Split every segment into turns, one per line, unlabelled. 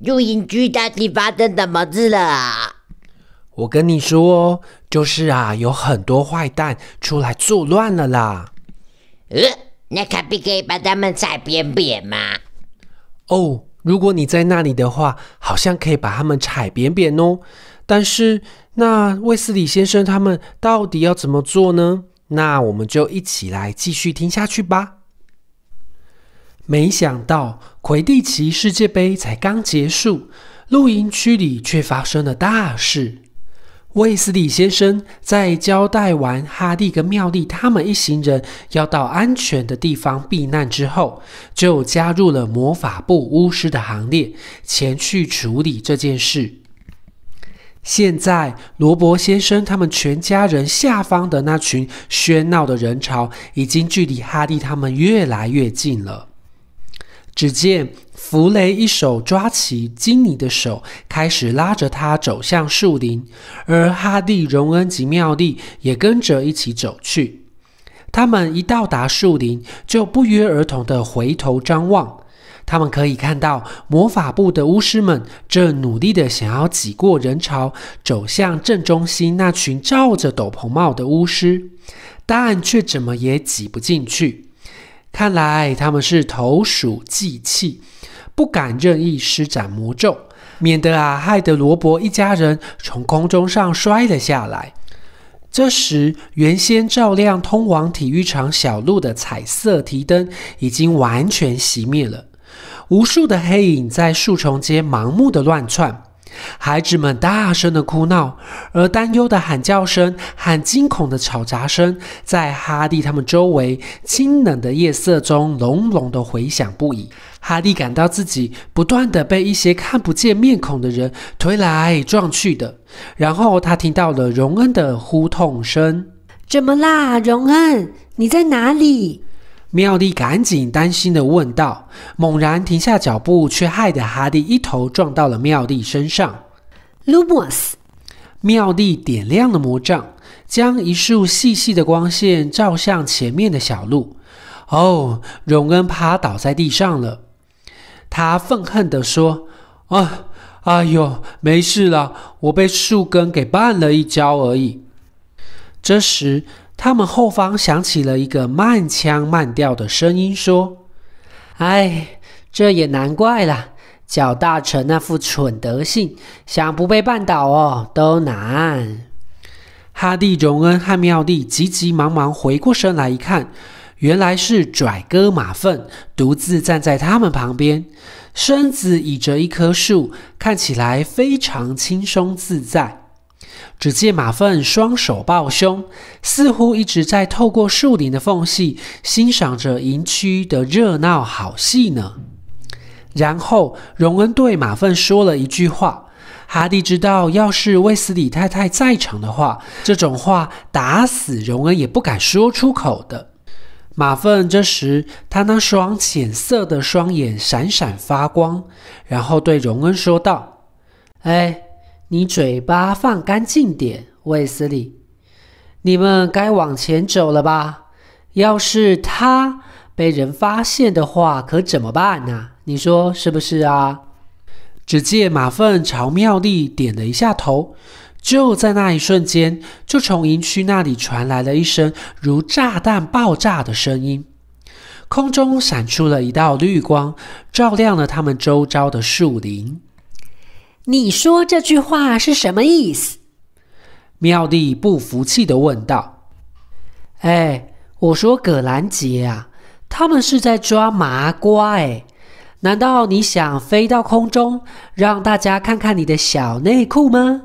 露营区到底发生
什么事了？我跟你说，就是啊，有很多坏蛋出来作乱了啦。呃，
那卡比可以把他们踩扁扁吗？
哦，如果你在那里的话，好像可以把他们踩扁扁哦。但是，那威斯里先生他们到底要怎么做呢？那我们就一起来继续听下去吧。没想到。魁地奇世界杯才刚结束，露营区里却发生了大事。威斯利先生在交代完哈利跟妙丽他们一行人要到安全的地方避难之后，就加入了魔法部巫师的行列，前去处理这件事。现在，罗伯先生他们全家人下方的那群喧闹的人潮，已经距离哈利他们越来越近了。只见弗雷一手抓起金妮的手，开始拉着她走向树林，而哈蒂、荣恩及妙丽也跟着一起走去。他们一到达树林，就不约而同的回头张望。他们可以看到魔法部的巫师们正努力的想要挤过人潮，走向正中心那群罩着斗篷帽的巫师，但却怎么也挤不进去。看来他们是投鼠忌器，不敢任意施展魔咒，免得啊害得罗伯一家人从空中上摔了下来。这时，原先照亮通往体育场小路的彩色提灯已经完全熄灭了，无数的黑影在树丛间盲目的乱窜。孩子们大声的哭闹，而担忧的喊叫声和惊恐的吵杂声，在哈利他们周围，清冷的夜色中隆隆的回响不已。哈利感到自己不断的被一些看不见面孔的人推来撞去的，然后他听到了荣恩的呼痛声：“怎么啦，荣恩？你在哪里？”妙丽赶紧担心地问道，猛然停下脚步，却害得哈利一头撞到了妙丽身上。Lumos！妙丽点亮了魔杖，将一束细细的光线照向前面的小路。哦，荣恩趴倒在地上了。他愤恨地说：“啊，哎呦，没事了，我被树根给绊了一跤而已。”这时。他们后方响起了一个慢腔慢调的声音，说：“哎，这也难怪了，脚大成那副蠢德性，想不被绊倒哦都难。”哈蒂·荣恩和妙丽急急忙忙回过身来一看，原来是拽哥马粪独自站在他们旁边，身子倚着一棵树，看起来非常轻松自在。只见马粪双手抱胸，似乎一直在透过树林的缝隙欣赏着营区的热闹好戏呢。然后，荣恩对马粪说了一句话。哈迪知道，要是威斯里太太在场的话，这种话打死荣恩也不敢说出口的。马粪这时，他那双浅色的双眼闪闪发光，然后对荣恩说道：“哎。”你嘴巴放干净点，卫斯理。你们该往前走了吧？要是他被人发现的话，可怎么办呢？你说是不是啊？只见马粪朝妙丽点了一下头，就在那一瞬间，就从营区那里传来了一声如炸弹爆炸的声音，空中闪出了一道绿光，照亮了他们周遭的树林。你说这句话是什么意思？妙丽不服气地问道。“哎，我说葛兰杰啊，他们是在抓麻瓜哎！难道你想飞到空中让大家看看你的小内裤吗？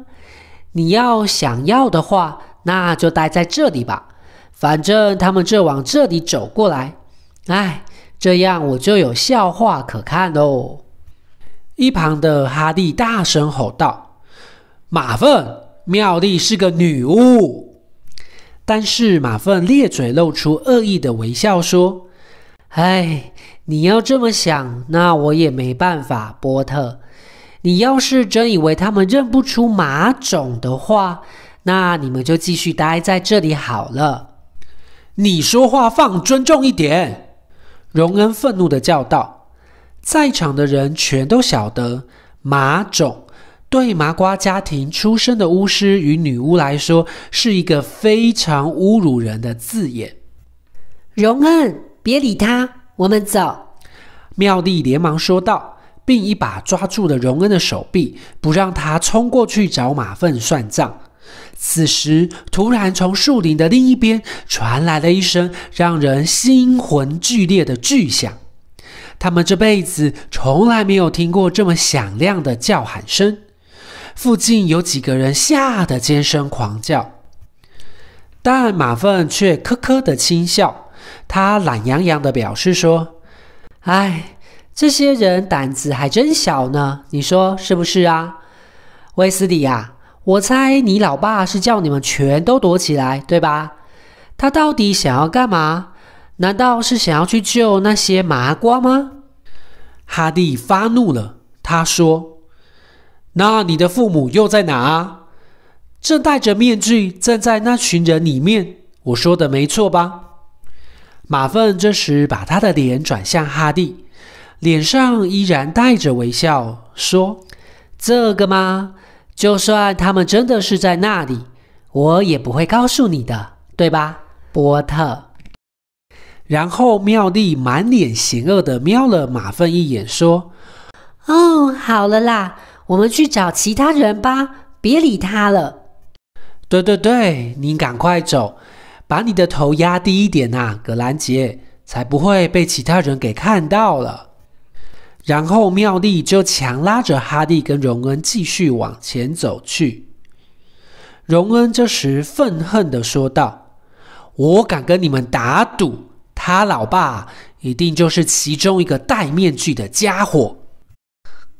你要想要的话，那就待在这里吧，反正他们正往这里走过来。哎，这样我就有笑话可看喽。”一旁的哈利大声吼道：“马粪，妙丽是个女巫。”但是马粪咧嘴露出恶意的微笑说：“哎，你要这么想，那我也没办法，波特。你要是真以为他们认不出马种的话，那你们就继续待在这里好了。”你说话放尊重一点，荣恩愤怒的叫道。在场的人全都晓得，马种对麻瓜家庭出身的巫师与女巫来说是一个非常侮辱人的字眼。荣恩，别理他，我们走。”妙丽连忙说道，并一把抓住了荣恩的手臂，不让他冲过去找马粪算账。此时，突然从树林的另一边传来了一声让人心魂俱裂的巨响。他们这辈子从来没有听过这么响亮的叫喊声，附近有几个人吓得尖声狂叫，但马粪却咯咯的轻笑。他懒洋洋地表示说：“哎，这些人胆子还真小呢，你说是不是啊，威斯里呀？我猜你老爸是叫你们全都躲起来，对吧？他到底想要干嘛？”难道是想要去救那些麻瓜吗？哈蒂发怒了。他说：“那你的父母又在哪？正戴着面具站在那群人里面。我说的没错吧？”马粪这时把他的脸转向哈蒂，脸上依然带着微笑，说：“这个吗？就算他们真的是在那里，我也不会告诉你的，对吧，波特？”然后妙丽满脸嫌恶地瞄了马粪一眼，说：“哦，好了啦，我们去找其他
人吧，别理他了。”“
对对对，你赶快走，把你的头压低一点呐，葛兰杰，才不会被其他人给看到了。”然后妙丽就强拉着哈利跟荣恩继续往前走去。荣恩这时愤恨地说道：“我敢跟你们打赌！”他老爸一定就是其中一个戴面具的家伙。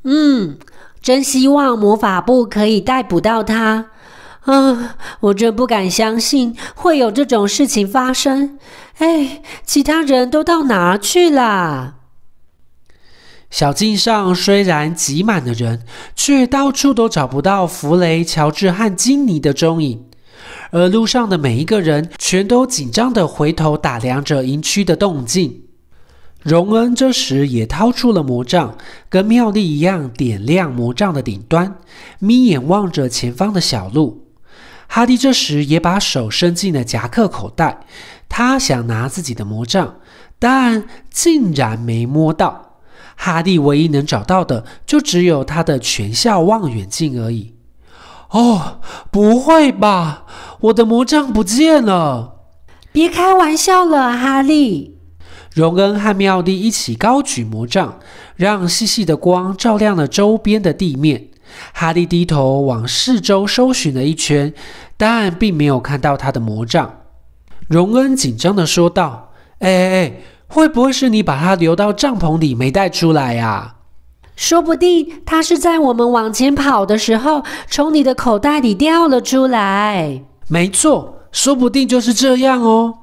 嗯，真希望魔法部可以逮捕到他。啊，我真不敢相信会有这种
事情发生。哎，其他人都到哪去啦？小径上虽然挤满了人，却到处都找不到弗雷、乔治和金妮的踪影。而路上的每一个人全都紧张地回头打量着营区的动静。荣恩这时也掏出了魔杖，跟妙丽一样点亮魔杖的顶端，眯眼望着前方的小路。哈迪这时也把手伸进了夹克口袋，他想拿自己的魔杖，但竟然没摸到。哈迪唯一能找到的就只有他的全校望远镜而已。哦，不会吧！我的魔杖不见了！别开玩笑了，哈利。荣恩和妙丽一起高举魔杖，让细细的光照亮了周边的地面。哈利低头往四周搜寻了一圈，但并没有看到他的魔杖。荣恩紧张地说道：“哎哎哎，会不会是你把它留到帐篷里没带出来呀？
说不定它是在我们往前跑的时候从你的口袋里掉了出来。”
没错，说不定就是这样哦。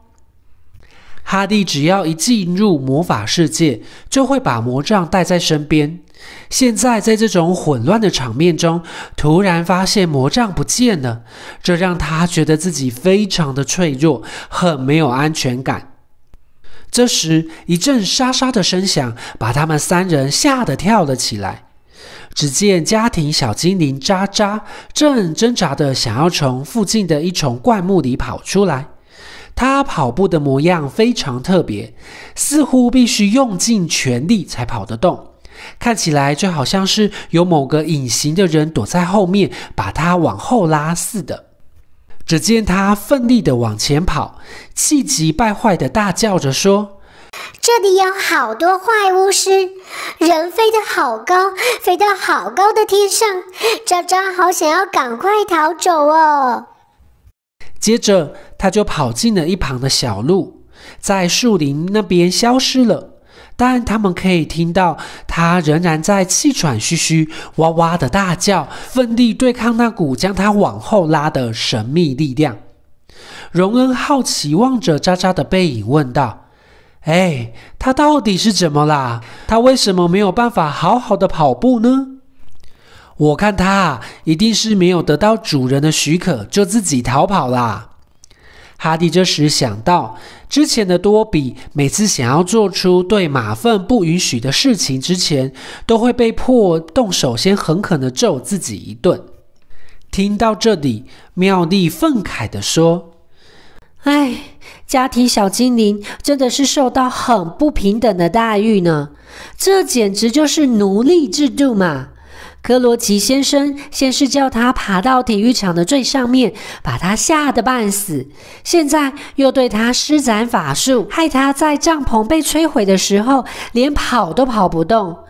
哈蒂只要一进入魔法世界，就会把魔杖带在身边。现在在这种混乱的场面中，突然发现魔杖不见了，这让他觉得自己非常的脆弱，很没有安全感。这时，一阵沙沙的声响把他们三人吓得跳了起来。只见家庭小精灵渣渣正挣扎的想要从附近的一丛灌木里跑出来，他跑步的模样非常特别，似乎必须用尽全力才跑得动，看起来就好像是有某个隐形的人躲在后面把他往后拉似的。只见他奋力地往前跑，气急败坏地大叫着说。
这里有好多坏巫师，人飞得好高，飞到好高的天上。渣渣好想要赶快逃走哦。
接着，他就跑进了一旁的小路，在树林那边消失了。但他们可以听到他仍然在气喘吁吁、哇哇的大叫，奋力对抗那股将他往后拉的神秘力量。荣恩好奇望着渣渣的背影，问道。哎，他到底是怎么啦？他为什么没有办法好好的跑步呢？我看他一定是没有得到主人的许可，就自己逃跑啦。哈迪这时想到，之前的多比每次想要做出对马粪不允许的事情之前，都会被迫动手，先狠狠的揍自己一顿。听到这里，妙丽愤慨的说：“哎。”
家庭小精灵真的是受到很不平等的待遇呢，这简直就是奴隶制度嘛！格罗奇先生先是叫他爬到体育场的最上面，把他吓得半死，现在又对他施展法术，害他在帐篷被摧毁的时候连跑都跑不动。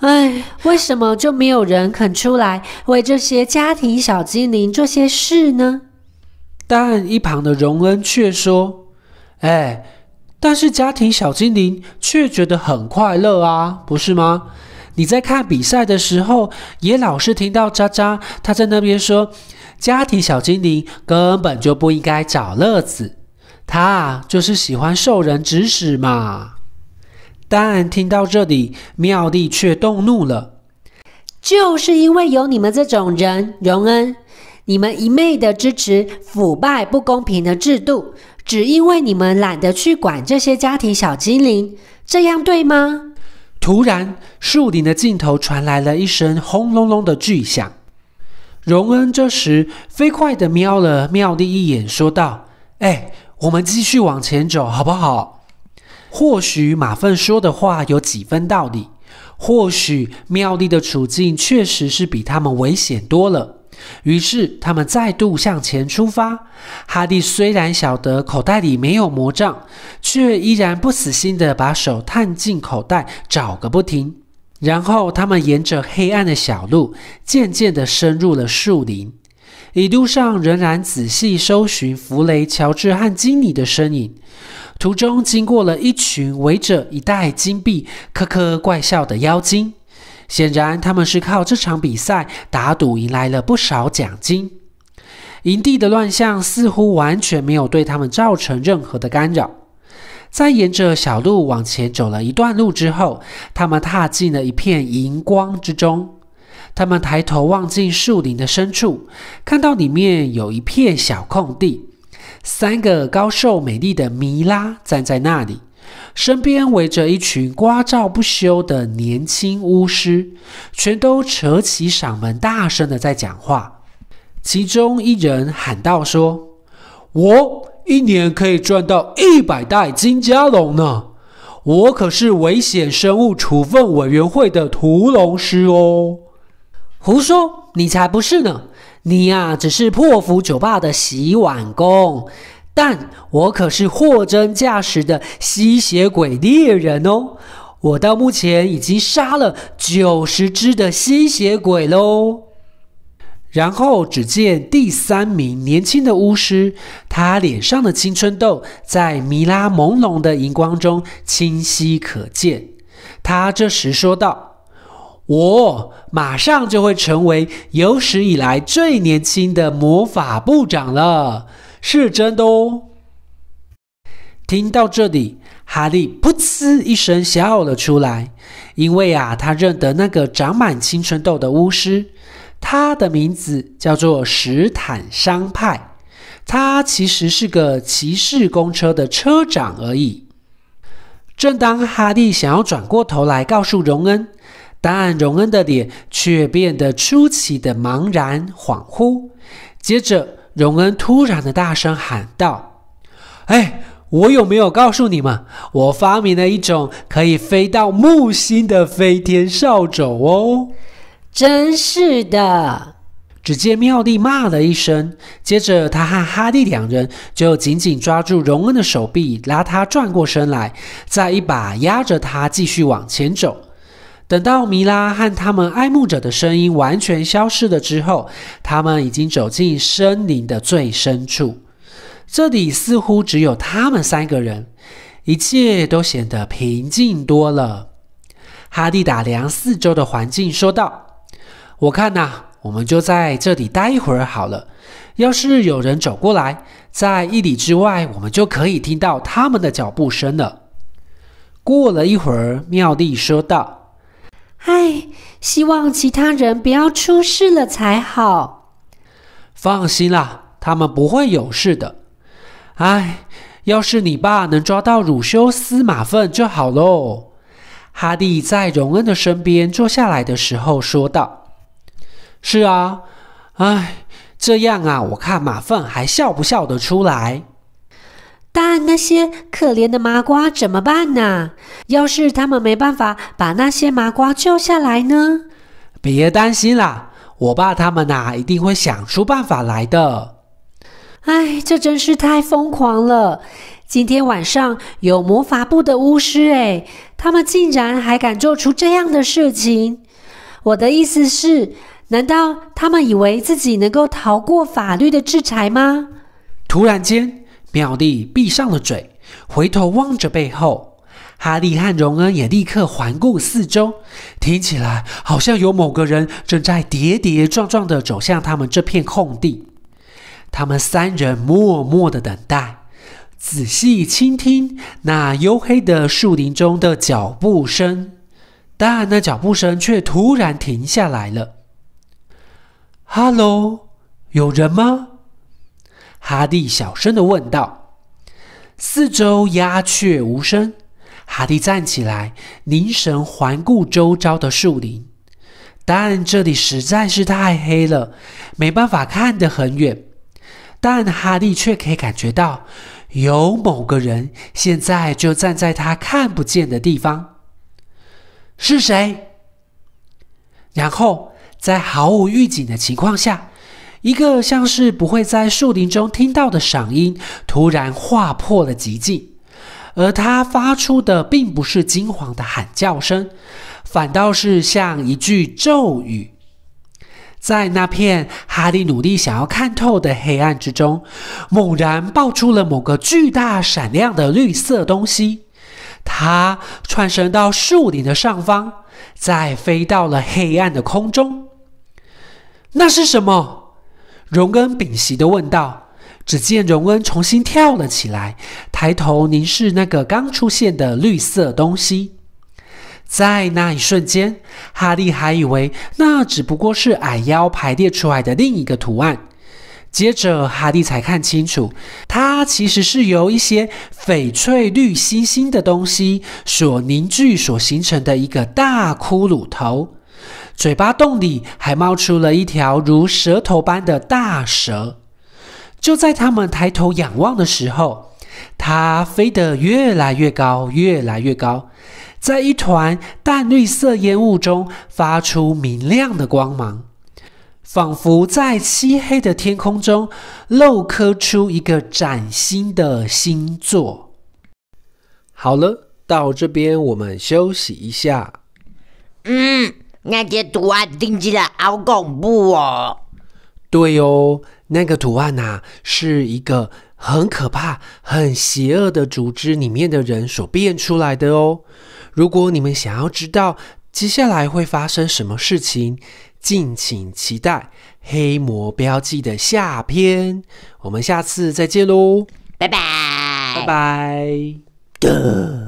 唉，为什么就没有人肯出来为这些家庭小精灵做些事呢？
但一旁的荣恩却说。哎，但是家庭小精灵却觉得很快乐啊，不是吗？你在看比赛的时候，也老是听到渣渣他在那边说，家庭小精灵根本就不应该找乐子，他啊就是喜欢受人指使嘛。但听到这里，妙丽却动怒了，
就是因为有你们这种人，荣恩，你们一昧的支持腐败不公平的制度。只
因为你们懒得去管这些家庭小精灵，这样对吗？突然，树林的尽头传来了一声轰隆隆的巨响。荣恩这时飞快地瞄了妙丽一眼，说道：“哎，我们继续往前走，好不好？”或许马粪说的话有几分道理，或许妙丽的处境确实是比他们危险多了。于是，他们再度向前出发。哈利虽然晓得口袋里没有魔杖，却依然不死心地把手探进口袋，找个不停。然后，他们沿着黑暗的小路，渐渐地深入了树林。一路上，仍然仔细搜寻弗雷、乔治和金妮的身影。途中，经过了一群围着一袋金币、咯咯怪笑的妖精。显然，他们是靠这场比赛打赌赢来了不少奖金。营地的乱象似乎完全没有对他们造成任何的干扰。在沿着小路往前走了一段路之后，他们踏进了一片荧光之中。他们抬头望进树林的深处，看到里面有一片小空地，三个高瘦美丽的米拉站在那里。身边围着一群聒噪不休的年轻巫师，全都扯起嗓门大声的在讲话。其中一人喊道：“说我一年可以赚到一百袋金加龙呢！我可是危险生物处分委员会的屠龙师哦！”“胡说，你才不是呢！你呀，只是破釜酒吧的洗碗工。”但我可是货真价实的吸血鬼猎人哦！我到目前已经杀了九十只的吸血鬼喽。然后，只见第三名年轻的巫师，他脸上的青春痘在米拉朦胧的荧光中清晰可见。他这时说道：“我马上就会成为有史以来最年轻的魔法部长了。”是真的哦！听到这里，哈利噗嗤一声笑了出来，因为啊，他认得那个长满青春痘的巫师，他的名字叫做史坦商派，他其实是个骑士公车的车长而已。正当哈利想要转过头来告诉荣恩，但荣恩的脸却变得出奇的茫然恍惚，接着。荣恩突然的大声喊道：“哎，我有没有告诉你们，我发明了一种可以飞到木星的飞天扫帚哦！”真是的！只见妙丽骂了一声，接着他和哈利两人就紧紧抓住荣恩的手臂，拉他转过身来，再一把压着他继续往前走。等到米拉和他们爱慕者的声音完全消失了之后，他们已经走进森林的最深处。这里似乎只有他们三个人，一切都显得平静多了。哈蒂打量四周的环境，说道：“我看呐，我们就在这里待一会儿好了。要是有人走过来，在一里之外，我们就可以听到他们的脚步声了。”过了一会儿，妙丽说道。唉，希望其他人不要出事了才好。放心啦，他们不会有事的。唉，要是你爸能抓到鲁修斯马粪就好喽。哈蒂在荣恩的身边坐下来的时候说道：“是啊，唉，这样啊，我看马粪还笑不笑得出来。”
但那些可怜的麻瓜怎么办呢？要是他们没办法把那些麻瓜救下来呢？
别担心啦，我爸他们呐一定会想出办法来的。
哎，这真是太疯狂了！今天晚上有魔法部的巫师哎，他们竟然还敢做出这样的事情。我的意思是，难道他们以为自己能够逃过法律的制裁吗？
突然间。妙丽闭上了嘴，回头望着背后。哈利和荣恩也立刻环顾四周，听起来好像有某个人正在跌跌撞撞地走向他们这片空地。他们三人默默地等待，仔细倾听那黝黑的树林中的脚步声，但那脚步声却突然停下来了哈喽，有人吗？”哈利小声的问道：“四周鸦雀无声。”哈利站起来，凝神环顾周遭的树林，但这里实在是太黑了，没办法看得很远。但哈利却可以感觉到，有某个人现在就站在他看不见的地方。是谁？然后在毫无预警的情况下。一个像是不会在树林中听到的嗓音，突然划破了寂静。而它发出的并不是惊惶的喊叫声，反倒是像一句咒语。在那片哈利努力想要看透的黑暗之中，猛然爆出了某个巨大闪亮的绿色东西。它窜升到树林的上方，再飞到了黑暗的空中。那是什么？荣恩屏息的问道。只见荣恩重新跳了起来，抬头凝视那个刚出现的绿色东西。在那一瞬间，哈利还以为那只不过是矮腰排列出来的另一个图案。接着，哈利才看清楚，它其实是由一些翡翠绿星星的东西所凝聚所形成的一个大骷髅头。嘴巴洞里还冒出了一条如蛇头般的大蛇。就在他们抬头仰望的时候，它飞得越来越高，越来越高，在一团淡绿色烟雾中发出明亮的光芒，仿佛在漆黑的天空中镂刻出一个崭新的星座。好了，到这边我们休息一下。嗯。那
些图案定起来好恐怖哦！
对哦，那个图案呐，是一个很可怕、很邪恶的组织里面的人所变出来的哦。如果你们想要知道接下来会发生什么事情，敬请期待《黑魔标记》的下篇。我们下次再见喽，拜拜，拜拜。